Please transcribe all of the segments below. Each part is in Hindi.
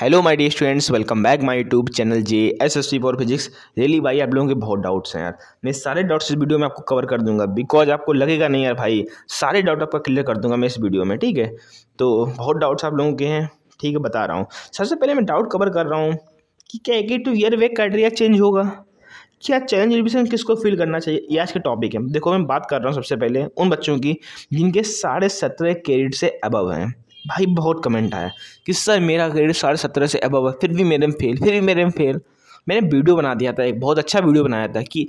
hello my dear students welcome back my YouTube channel J S S C for physics really भाई आप लोगों के बहुत डाउट्स हैं यार मैं सारे डाउट्स इस वीडियो में आपको कवर कर दूंगा बिकॉज आपको लगेगा नहीं यार भाई सारे डाउट आपका क्लियर कर दूंगा मैं इस वीडियो में ठीक है तो बहुत डाउट्स आप लोगों के हैं ठीक है बता रहा हूँ सबसे पहले मैं डाउट कवर कर रहा हूँ कि क्या एक two year way criteria change होगा क्या चैलेंज एडमिशन किसको फील करना चाहिए ये आज के टॉपिक है देखो मैं बात कर रहा हूँ सबसे पहले उन बच्चों की जिनके साढ़े सत्रह क्रेडिट से अबव हैं भाई बहुत कमेंट आया कि सर मेरा ग्रेड साढ़े सत्रह से अबव है फिर भी मेरे में फेल फिर भी मेरे में फेल मैंने वीडियो बना दिया था एक बहुत अच्छा वीडियो बनाया था कि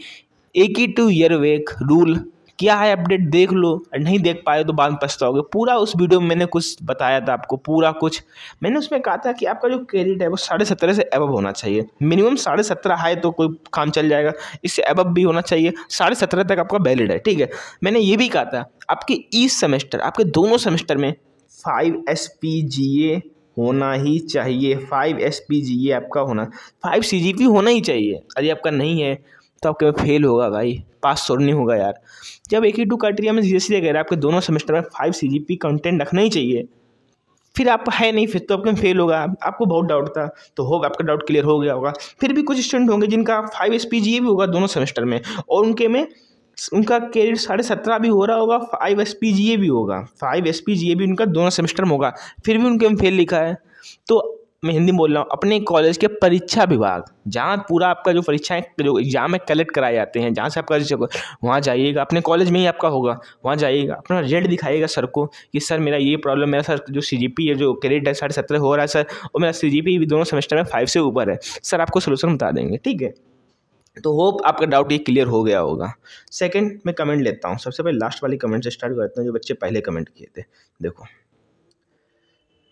एक ही टू ईयर वेक रूल क्या है अपडेट देख लो नहीं देख पाए तो बाद में पछताओगे पूरा उस वीडियो में मैंने कुछ बताया था आपको पूरा कुछ मैंने उसमें कहा था कि आपका जो क्रेडिट है वो साढ़े सत्रह से एबव होना चाहिए मिनिमम साढ़े सत्रह है तो कोई काम चल जाएगा इससे एबव भी होना चाहिए साढ़े सत्रह तक आपका वैलिड है ठीक है मैंने ये भी कहा था आपके इस सेमेस्टर आपके दोनों सेमेस्टर में five S P G A होना ही चाहिए five S P G A आपका होना फाइव सी जी पी होना ही चाहिए अरे आपका नहीं है तो आपके फेल होगा भाई पास तो नहीं होगा यार जब एक ही टू क्राइटेरिया में सी वगैरह आपके दोनों सेमेस्टर में five C G P content रखना ही चाहिए फिर आप है नहीं फिर तो आपके फेल होगा आपको बहुत डाउट था तो होगा आपका डाउट क्लियर हो गया होगा फिर भी कुछ स्टूडेंट होंगे जिनका five S P G A भी होगा दोनों सेमेस्टर में और उनके में उनका क्रेडिट साढ़े सत्रह भी हो रहा होगा five S P G A भी होगा five S P G A भी उनका दोनों सेमेस्टर में होगा फिर भी उनके हम फेल लिखा है तो मैं हिंदी बोल रहा हूँ अपने कॉलेज के परीक्षा विभाग जहाँ पूरा आपका जो परीक्षाएं जो एग्ज़ाम है कलेक्ट कराए जाते हैं जहाँ से आपका वहाँ जाइएगा अपने कॉलेज में ही आपका होगा वहाँ जाइएगा अपना रिजल्ट दिखाइएगा सर को कि सर मेरा ये प्रॉब्लम मेरा सर जो सी जी पी है जो क्रेडिट है साढ़े सत्रह हो रहा है सर और मेरा सी जी पी भी दोनों सेमेस्टर में फाइव से ऊपर है सर आपको सोल्यूशन बता देंगे ठीक है तो होप आपका डाउट ये क्लियर हो गया होगा सेकंड मैं कमेंट लेता हूँ सबसे पहले लास्ट वाली कमेंट से स्टार्ट करता हूँ जो बच्चे पहले कमेंट किए थे देखो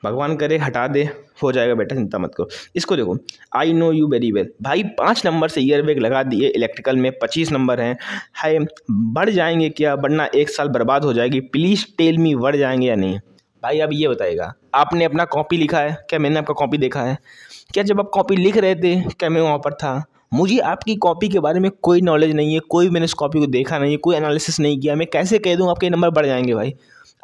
भगवान करे हटा दे हो जाएगा बेटा चिंता मत करो इसको देखो I know you very well भाई पाँच नंबर से ईयर बैग लगा दिए इलेक्ट्रिकल में पच्चीस नंबर हैं है बढ़ जाएंगे क्या बढ़ना एक साल बर्बाद हो जाएगी प्लीज़ टेल मी बढ़ जाएंगे या नहीं भाई अब ये बताएगा आपने अपना कॉपी लिखा है क्या मैंने आपका कॉपी देखा है क्या जब आप कॉपी लिख रहे थे क्या मैं वहाँ पर था मुझे आपकी कॉपी के बारे में कोई नॉलेज नहीं है कोई मैंने इस कॉपी को देखा नहीं है कोई एनालिसिस नहीं किया मैं कैसे कह दूँ आपके नंबर बढ़ जाएंगे भाई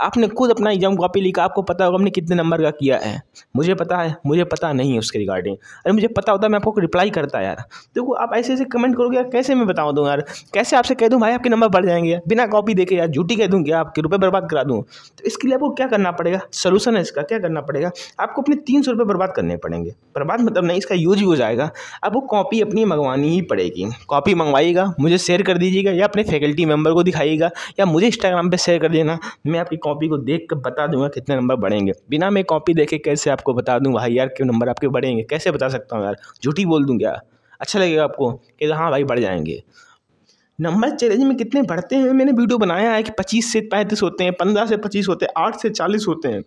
आपने खुद अपना एग्जाम कॉपी लिखा आपको पता होगा हमने कितने नंबर का किया है मुझे पता है मुझे पता नहीं है उसके रिगार्डिंग अरे मुझे पता होता मैं आपको रिप्लाई करता यार देखो आप ऐसे ऐसे कमेंट करोगे यार कैसे मैं बताऊँ दूँ यार कैसे आपसे कह दूँ भाई आपके नंबर बढ़ जाएंगे बिना कॉपी देखे यार झूठी कह दूँ क्या आपके रुपये बर्बाद करा दूँ तो इसके लिए आपको क्या करना पड़ेगा सोलूशन है इसका क्या करना पड़ेगा आपको अपने तीन सौ रुपये बर्बाद करने पड़ेंगे बर्बाद मतलब नहीं इसका यूज भी हो जाएगा आपको कॉपी अपनी मंगवानी ही पड़ेगी कॉपी मंगवाइएगा मुझे शेयर कर दीजिएगा या अपने फैकल्टी मेम्बर को दिखाइएगा या मुझे इंस्टाग्राम पर शेयर कर देना मैं आपकी कॉपी को देख कर बता दूंगा कितने नंबर बढ़ेंगे बिना मैं कॉपी देखे कैसे आपको बता दूँ भाई यार क्यों नंबर आपके बढ़ेंगे कैसे बता सकता हूँ यार झूठी बोल दूँ क्या अच्छा लगेगा आपको कि हाँ भाई बढ़ जाएंगे नंबर चैलेंज में कितने बढ़ते हैं मैंने वीडियो बनाया है कि पच्चीस से पैंतीस होते हैं पंद्रह से पच्चीस होते हैं आठ से चालीस होते हैं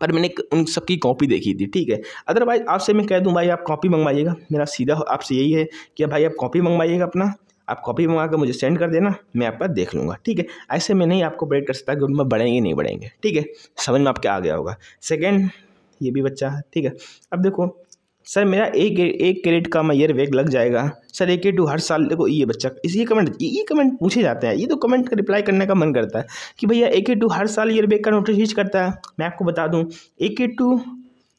पर मैंने उन सबकी कॉपी देखी थी ठीक है अदरवाइज आपसे मैं कह दूं भाई आप कॉपी मंगवाइएगा मेरा सीधा आपसे यही है कि भाई आप कॉपी मंगवाइएगा अपना आप कॉपी मंगा कर मुझे सेंड कर देना मैं आपका देख लूँगा ठीक है ऐसे में नहीं आपको ब्रेक कर सकता कि में बढ़ेंगे नहीं बढ़ेंगे ठीक है समझ में आपके आ गया होगा सेकेंड ये भी बच्चा है ठीक है अब देखो सर मेरा एक एक क्रेडिट का मैं ईयर वेग लग जाएगा सर एक टू हर साल देखो ये बच्चा इस ये कमेंट ये, कमेंट पूछे जाते हैं ये तो कमेंट का रिप्लाई करने का मन करता है कि भैया एक टू हर साल ईयर वेग का नोटिस करता है मैं आपको बता दूँ एक टू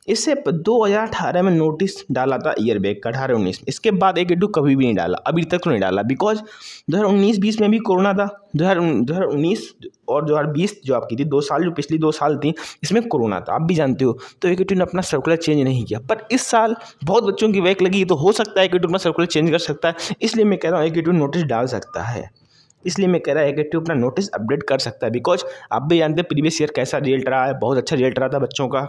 इससे 2018 में नोटिस डाला था ईयर बैग का अठारह उन्नीस में इसके बाद एक एडू कभी भी नहीं डाला अभी तक तो नहीं डाला बिकॉज दो हज़ार उन्नीस बीस में भी कोरोना था दो दो हज़ार हज़ार उन्नीस और दो हज़ार बीस जो आपकी थी दो साल जो पिछली दो साल थी इसमें कोरोना था आप भी जानते हो तो एक ने अपना सर्कुलर चेंज नहीं किया पर इस साल बहुत बच्चों की वैक लगी तो हो सकता है एक अपना सर्कुलर चेंज कर सकता है इसलिए मैं कह रहा हूँ एक नोटिस डाल सकता है इसलिए मैं कह रहा है एग्रेटिव अपना नोटिस अपडेट कर सकता है बिकॉज आप भी जानते हैं प्रीवियस ईयर कैसा रिजल्ट रहा है बहुत अच्छा रिजल्ट रहा था बच्चों का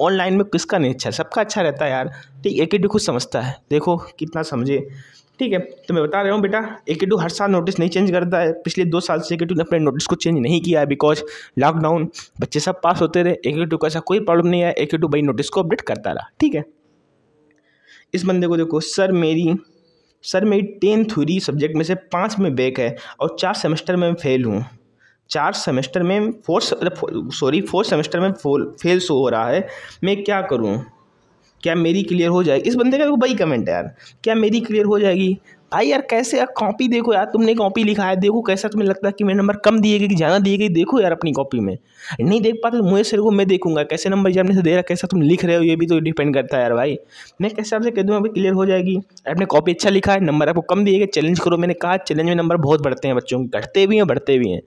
ऑनलाइन में किसका नहीं अच्छा सबका अच्छा रहता है यार ठीक एक के खुद समझता है देखो कितना समझे ठीक है तो मैं बता रहा हूँ बेटा ए के हर साल नोटिस नहीं चेंज करता है पिछले दो साल से ए के ने अपने नोटिस को चेंज नहीं किया है बिकॉज लॉकडाउन बच्चे सब पास होते रहे ए के का ऐसा कोई प्रॉब्लम नहीं आया ए के भाई नोटिस को अपडेट करता रहा ठीक है इस बंदे को देखो सर मेरी सर मेरी टेंथ हुई सब्जेक्ट में से पाँच में बैक है और चार सेमेस्टर में फेल हूँ चार सेमेस्टर में फोर्थ सॉरी फोर्थ सेमेस्टर में फोल फेल शो हो रहा है मैं क्या करूँ क्या मेरी क्लियर हो जाएगी इस बंदे का देखो भाई कमेंट है यार क्या मेरी क्लियर हो जाएगी भाई यार कैसे यार कॉपी देखो यार तुमने कॉपी लिखा है देखो कैसा तुम्हें लगता है कि मेरे नंबर कम दिए गए कि ज़्यादा दिए गए देखो यार अपनी कॉपी में नहीं देख पाते मुझे सिर को मैं देखूंगा कैसे नंबर जब से दे रहा कैसा तुम लिख रहे हो ये भी तो डिपेंड करता है यार भाई मैं कैसे आपसे कह दूँगा क्लियर हो जाएगी आपने कॉपी अच्छा लिखा है नंबर आपको कम दिए गए चैलेंज करो मैंने कहा चैलेंज में नंबर बहुत बढ़ते हैं बच्चों के घटते भी हैं बढ़ते भी हैं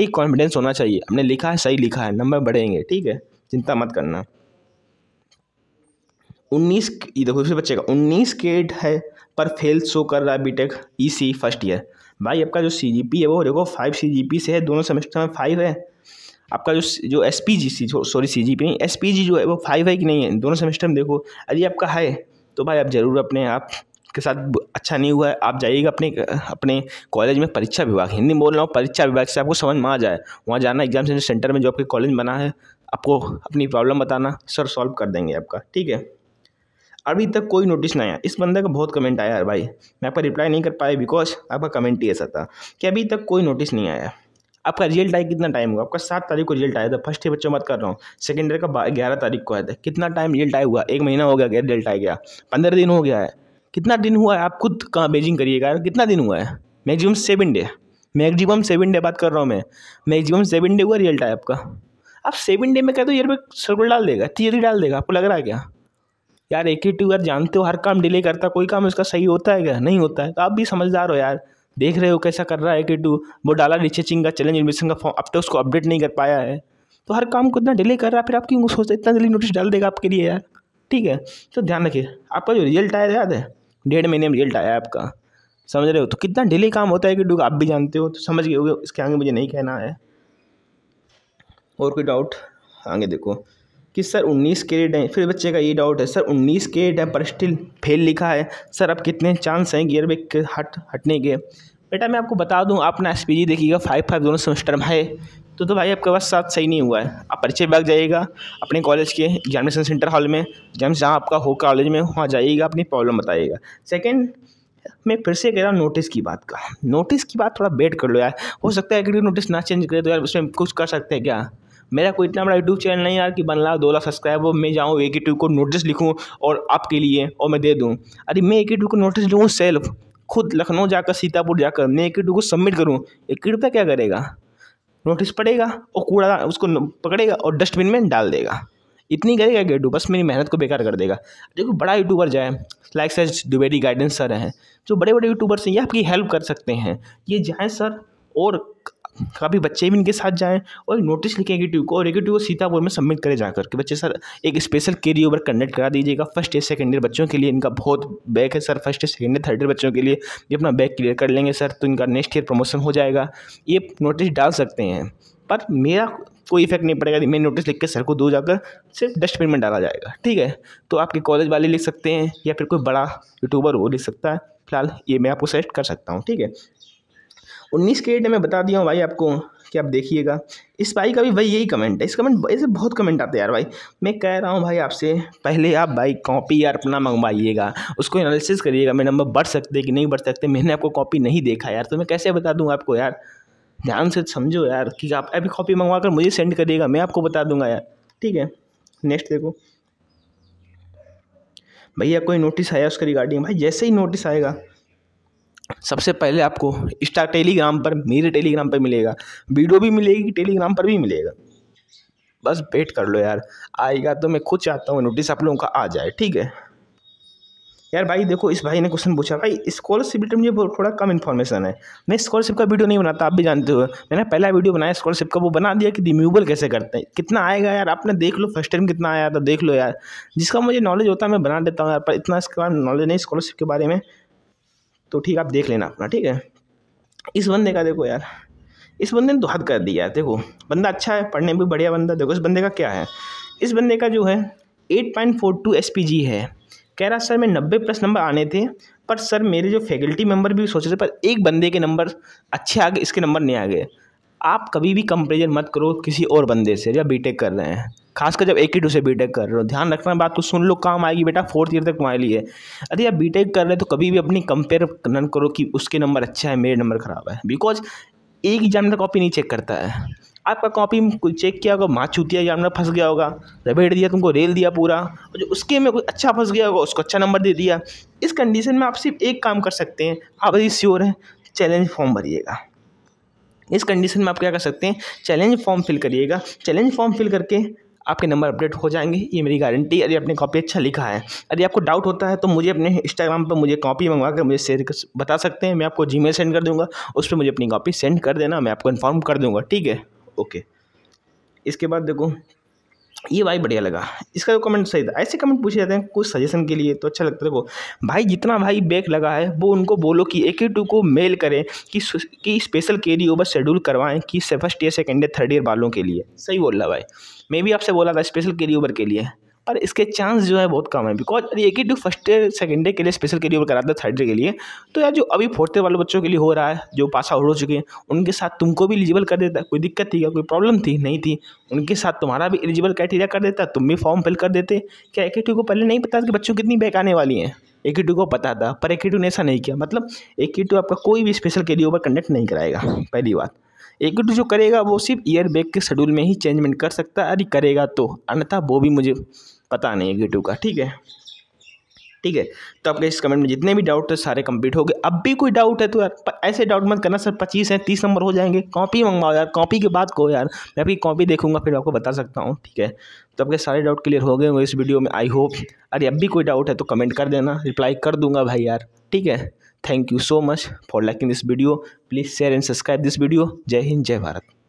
ठीक कॉन्फिडेंस होना चाहिए हमने लिखा है सही लिखा है नंबर बढ़ेंगे ठीक है चिंता मत करना उन्नीस देखो दूसरे बच्चे का उन्नीस केट है पर फेल शो कर रहा है बीटेक ईसी फर्स्ट ईयर भाई आपका जो सीजीपी है वो देखो फाइव सीजीपी से है दोनों सेमेस्टर में फाइव है आपका जो जो S P G C sorry C G P नहीं एस पी जी जो है वो फाइव है कि नहीं है दोनों सेमेस्टर में देखो अरे आपका है तो भाई आप ज़रूर अपने आप के साथ अच्छा नहीं हुआ है आप जाइएगा अपने अपने कॉलेज में परीक्षा विभाग हिंदी बोल रहा हूँ परीक्षा विभाग से आपको समझ में आ जाए वहाँ जाना एग्जाम सेंटर सेंटर में जो आपके कॉलेज बना है आपको अपनी प्रॉब्लम बताना सर सॉल्व कर देंगे आपका ठीक है अभी तक कोई नोटिस नहीं आया इस बंदे का बहुत कमेंट आया यार भाई मैं आपका रिप्लाई नहीं कर पाया बिकॉज आपका कमेंट ही ऐसा था कि अभी तक कोई नोटिस नहीं आया आपका रिजल्ट आया कितना टाइम हुआ आपका सात तारीख को रिजल्ट आया था फर्स्ट ईयर बच्चों बात कर रहा हूँ सेकेंड ईयर का ग्यारह तारीख को आया था कितना टाइम रिजल्ट आया हुआ एक महीना हो गया रिजल्ट आ गया पंद्रह दिन हो गया है कितना दिन हुआ है आप खुद कहाँ बेजिंग करिएगा यार कितना दिन हुआ है maximum seven day maximum seven day बात कर रहा हूँ मैं मैगजिम सेवन डे हुआ रिजल्ट आया आपका आप सेवन डे में कह दो ये सर्कुलर डाल देगा थियरी डाल देगा आपको लग रहा है क्या यार एक ही यार जानते हो हर काम डिले करता कोई काम उसका सही होता है क्या नहीं होता है तो आप भी समझदार हो यार देख रहे हो कैसा कर रहा है कि टू वो डाला चिंग का चैलेंज एडमिशन का फॉर्म अब तक तो उसको अपडेट नहीं कर पाया है तो हर काम को इतना डिले कर रहा है फिर आप क्यों सोचते इतना जल्दी नोटिस डाल देगा आपके लिए यार ठीक है तो ध्यान रखिए आपका जो रिजल्ट आया याद है डेढ़ महीने में रिजल्ट आया आपका समझ रहे हो तो कितना डिले काम होता है कि डूब आप भी जानते हो तो समझ गए होगे इसके आगे मुझे नहीं कहना है और कोई डाउट आगे देखो कि सर उन्नीस क्रेडिट है फिर बच्चे का ये डाउट है सर के क्रेडिट है पर स्टिल फेल लिखा है सर अब कितने चांस हैं गियर ब्रेक हट हटने के बेटा मैं आपको बता दूं आप ना एस देखिएगा फाइव फाइव दोनों सेमेस्टर में है तो तो भाई आपका बस साथ सही नहीं हुआ है आप परिचय बाग जाइएगा अपने कॉलेज के एग्जामिनेशन सेंटर हॉल में एग्जाम्स जहाँ आपका हो कॉलेज में वहाँ जाइएगा अपनी प्रॉब्लम बताइएगा सेकेंड मैं फिर से कह रहा हूँ नोटिस की बात का नोटिस की बात थोड़ा वेट कर लो यार हो सकता है अगर नोटिस ना चेंज करे तो यार उसमें कुछ कर सकते हैं क्या मेरा कोई इतना बड़ा यूट्यूब चैनल नहीं यार कि बन लाख दो लाख सब्सक्राइब हो मैं जाऊँ ए के टू को नोटिस लिखूँ और आपके लिए और मैं दे दूँ अरे मैं एक के टू को नोटिस लूँ सेल्फ खुद लखनऊ जाकर सीतापुर जाकर मैं ए के टू को सबमिट करूँ एक के क्या करेगा नोटिस पड़ेगा और कूड़ा उसको पकड़ेगा और डस्टबिन में डाल देगा इतनी करेगा कि यूट्यूब बस मेरी मेहनत को बेकार कर देगा देखो बड़ा यूट्यूबर जाए like sir Dwivedi guidance sir हैं जो बड़े बड़े यूट्यूबर्स हैं ये आपकी हेल्प कर सकते हैं ये जाएँ सर और काफ़ी बच्चे भी इनके साथ जाएँ और एक नोटिस लिखें एग्जीक्यूटिव को और एग्जीक्यूटिव को सीतापुर में सबमिट करें जाकर के बच्चे सर एक स्पेशल कैरी ओवर कंडक्ट करा दीजिएगा फर्स्ट ईयर सेकेंड ईयर बच्चों के लिए इनका बहुत बैक है sir first year second year third year बच्चों के लिए ये अपना बैक क्लियर कर लेंगे सर तो इनका नेक्स्ट ईयर प्रमोशन हो जाएगा ये नोटिस डाल सकते हैं पर मेरा कोई इफेक्ट नहीं पड़ेगा मैं नोटिस लिख के सर को दूर जाकर सिर्फ डस्टबिन में डाला जाएगा ठीक है तो आपके कॉलेज वाले लिख सकते हैं या फिर कोई बड़ा यूट्यूबर वो लिख सकता है फिलहाल ये मैं आपको सजेस्ट कर सकता हूँ ठीक है उन्नीस के एट में बता दिया हूँ भाई आपको कि आप देखिएगा इस बाइक का भी भाई यही कमेंट है इस कमेंट ऐसे बहुत कमेंट आते हैं यार भाई मैं कह रहा हूँ भाई आपसे पहले आप भाई कॉपी यार अपना मंगवाइएगा उसको एनालिसिस करिएगा मेरे नंबर बढ़ सकते कि नहीं बढ़ सकते मैंने आपको कॉपी नहीं देखा यार तो मैं कैसे बता दूँ आपको यार ध्यान से समझो यार कि आप अभी कॉपी मंगवा कर मुझे सेंड करिएगा मैं आपको बता दूंगा यार ठीक है नेक्स्ट देखो भैया कोई नोटिस आया उसके रिगार्डिंग भाई जैसे ही नोटिस आएगा सबसे पहले आपको इंस्टा टेलीग्राम पर मेरे टेलीग्राम पर मिलेगा वीडियो भी मिलेगी टेलीग्राम पर भी मिलेगा बस वेट कर लो यार आएगा तो मैं खुद चाहता हूँ नोटिस आप लोगों का आ जाए ठीक है यार भाई देखो इस भाई ने क्वेश्चन पूछा भाई स्कॉलरशिप रिलेटेड मुझे थोड़ा कम इन्फॉर्मेशन है मैं स्कॉलरशिप का वीडियो नहीं बनाता आप भी जानते हो मैंने पहला वीडियो बनाया स्कॉलरशिप का वो बना दिया कि रिम्यूबल कैसे करते हैं कितना आएगा यार आपने देख लो फर्स्ट टाइम कितना आया था देख लो यार जिसका मुझे नॉलेज होता है मैं बना देता हूँ यार पर इतना इसके बारे में नॉलेज नहीं स्कॉलरशिप के बारे में तो ठीक आप देख लेना अपना ठीक है इस बंदे का देखो यार इस बंदे ने तो हद कर दिया है देखो बंदा अच्छा है पढ़ने में भी बढ़िया बंदा देखो इस बंदे का क्या है इस बंदे का जो है eight point four two S P G है कह रहा सर मैं नब्बे प्लस नंबर आने थे पर सर मेरे जो फैकल्टी मेम्बर भी सोचे थे पर एक बंदे के नंबर अच्छे आ गए इसके नंबर नहीं आ गए आप कभी भी कंपेरिजन मत करो किसी और बंदे से या बीटेक कर रहे हैं खासकर जब एक ही टू से बीटेक कर रहे हो ध्यान रखना बात को तो सुन लो काम आएगी बेटा फोर्थ ईयर तक तुम्हारे लिए अरे आप बीटेक कर रहे हो तो कभी भी अपनी कंपेयर न करो कि उसके नंबर अच्छा है मेरे नंबर ख़राब है बिकॉज एक एग्जामिनर कॉपी नहीं चेक करता है आपका कॉपी चेक किया होगा माँ चूतिया एग्जाम फंस गया होगा रबेट दिया तुमको रेल दिया पूरा और जो उसके में कोई अच्छा फंस गया होगा उसको अच्छा नंबर दे दिया इस कंडीशन में आप सिर्फ एक काम कर सकते हैं आप यदि श्योर हैं चैलेंज फॉर्म भरिएगा इस कंडीशन में आप क्या कर सकते हैं चैलेंज फॉर्म फिल करिएगा चैलेंज फॉर्म फिल करके आपके नंबर अपडेट हो जाएंगे ये मेरी गारंटी अरे आपने कॉपी अच्छा लिखा है यदि आपको डाउट होता है तो मुझे अपने इंस्टाग्राम पर मुझे कॉपी मंगवा कर मुझे शेयर बता सकते हैं मैं आपको जी सेंड कर दूँगा उस पर मुझे अपनी कॉपी सेंड कर देना मैं आपको इन्फॉर्म कर दूँगा ठीक है ओके इसके बाद देखो ये भाई बढ़िया लगा इसका जो कमेंट सही था ऐसे कमेंट पूछे जाते हैं कुछ सजेशन के लिए तो अच्छा लगता है वो भाई जितना भाई बैक लगा है वो उनको बोलो कि एक टू को मेल करें कि कि स्पेशल कैरी ओवर शेड्यूल करवाएं कि first year second year third year वालों के लिए सही बोल रहा भाई मैं भी आपसे बोला था स्पेशल कैरी ओवर के लिए और इसके चांस जो है बहुत कम है बिकॉज एक ही two first year second year के लिए स्पेशल के लिए कराता थर्ड ईयर के लिए तो यार जो अभी फोर्थ ईयर वाले बच्चों के लिए हो रहा है जो पास आउट हो चुके हैं उनके साथ तुमको भी एलिजिबल कर देता कोई दिक्कत थी क्या कोई प्रॉब्लम थी नहीं थी उनके साथ तुम्हारा भी एलिजिबल क्राइटेरिया कर देता तुम भी फॉर्म फिल कर देते क्या एक को पहले नहीं पता कि बच्चों कितनी बैक आने वाली हैं एक टू को पता था पर एक ने ऐसा नहीं किया मतलब एक ही टू आपका कोई भी स्पेशल के लिए ऊपर कंडक्ट नहीं कराएगा पहली बात एकड जो करेगा वो सिर्फ ईयर बैग के शेड्यूल में ही चेंजमेंट कर सकता है अरे करेगा तो अन्यथा वो भी मुझे पता नहीं है का ठीक है ठीक है तो आपके इस कमेंट में जितने भी डाउट थे सारे कंप्लीट हो गए अब भी कोई डाउट है तो यार ऐसे डाउट मत करना सर पच्चीस है तीस नंबर हो जाएंगे कॉपी मंगवाओ यार कॉपी के बाद को यार मैं अभी कॉपी देखूंगा फिर आपको बता सकता हूँ ठीक है तो आपके सारे डाउट क्लियर हो गए होंगे इस वीडियो में आई होप अरे अब भी कोई डाउट है तो कमेंट कर देना रिप्लाई कर दूंगा भाई यार ठीक है thank you so much for liking this video please share and subscribe this video जय हिंद जय भारत